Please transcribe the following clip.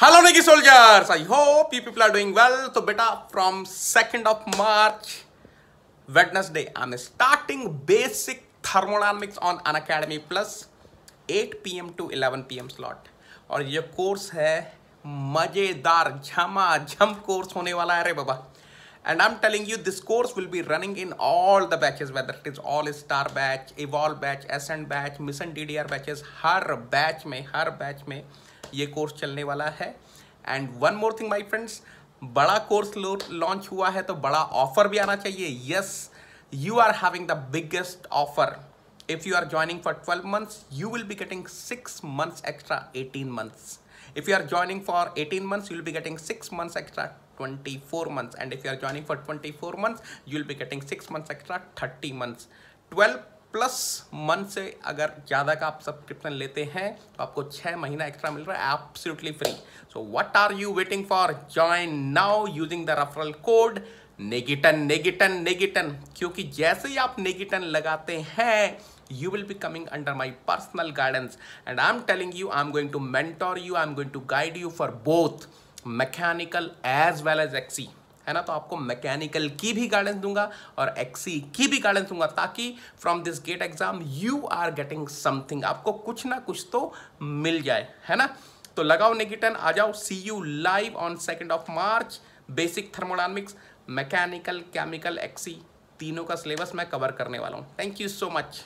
Hello निकी soldiers I hope you people are doing well तो बेटा from second of March Wednesday I am starting basic thermodynamics on Unacademy plus 8 PM to 11 PM slot और ये course है मज़ेदार झमाझम course होने वाला है अरे बाबा And I'm telling you, this course will be running in all the batches, whether it is all star batch, evolve batch, ascent batch, mission DDR batches, har batch mein har batch mein ye course chalne wala hai and one more thing my friends bada course lo launch hua hai to bada offer bhi aana chahiye yes you are having the biggest offer If you are joining for 12 months, you will be getting 6 months extra 18 months. If you are joining for 18 months, you will be getting 6 months extra 24 months. And if you are joining for 24 months, you will be getting 6 months extra 30 months. 12 plus month से अगर ज़्यादा का आप subscription लेते हैं तो आपको छः महीना एक्स्ट्रा मिल रहा है absolutely free so what are you waiting for join now using the referral code नेगेटन नेगेटन नेगेटन क्योंकि जैसे ही आप नेगेटन लगाते हैं you will be coming under my personal guidance and i'm telling you i'm going to mentor you i'm going to guide you for both mechanical as well as xc e. है ना तो आपको मैकेनिकल की भी guidance दूंगा और XC e की भी गाइडेंस दूंगा ताकि from this GATE exam you are getting something आपको कुछ ना कुछ तो मिल जाए है ना तो लगाओ नेगिटन आ जाओ see you live on second of March basic thermodynamics mechanical chemical एक्सी तीनों का सिलेबस मैं कवर करने वाला हूँ थैंक यू सो मच